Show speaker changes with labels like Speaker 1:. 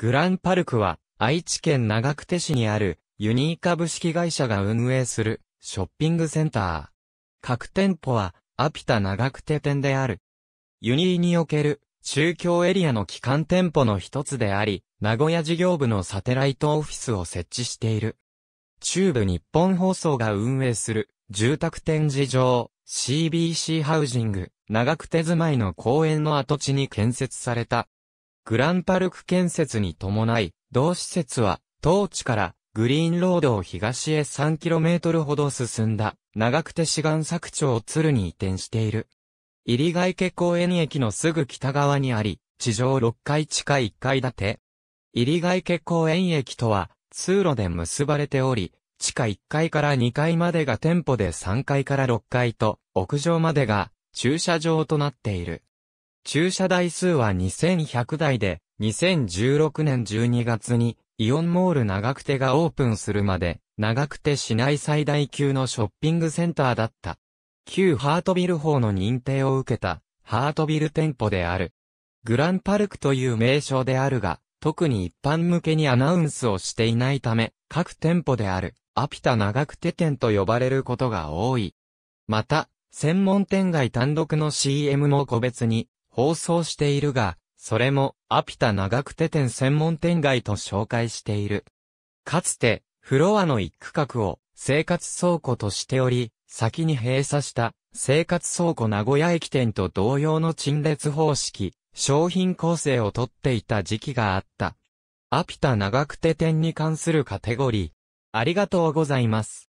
Speaker 1: グランパルクは、愛知県長久手市にある、ユニー株式会社が運営する、ショッピングセンター。各店舗は、アピタ長久手店である。ユニーにおける、中京エリアの基幹店舗の一つであり、名古屋事業部のサテライトオフィスを設置している。中部日本放送が運営する、住宅展示場、CBC ハウジング、長久手住まいの公園の跡地に建設された、グランパルク建設に伴い、同施設は、当地からグリーンロードを東へ 3km ほど進んだ、長久手志願作町を鶴に移転している。入り外家公園駅のすぐ北側にあり、地上6階地下1階建て。入り外家公園駅とは、通路で結ばれており、地下1階から2階までが店舗で3階から6階と、屋上までが駐車場となっている。駐車台数は2100台で、2016年12月にイオンモール長久手がオープンするまで、長久手市内最大級のショッピングセンターだった。旧ハートビル法の認定を受けた、ハートビル店舗である。グランパルクという名称であるが、特に一般向けにアナウンスをしていないため、各店舗である、アピタ長久手店と呼ばれることが多い。また、専門店街単独の CM も個別に、放送しているが、それも、アピタ長久手店専門店街と紹介している。かつて、フロアの一区画を生活倉庫としており、先に閉鎖した生活倉庫名古屋駅店と同様の陳列方式、商品構成をとっていた時期があった。アピタ長久手店に関するカテゴリー。ありがとうございます。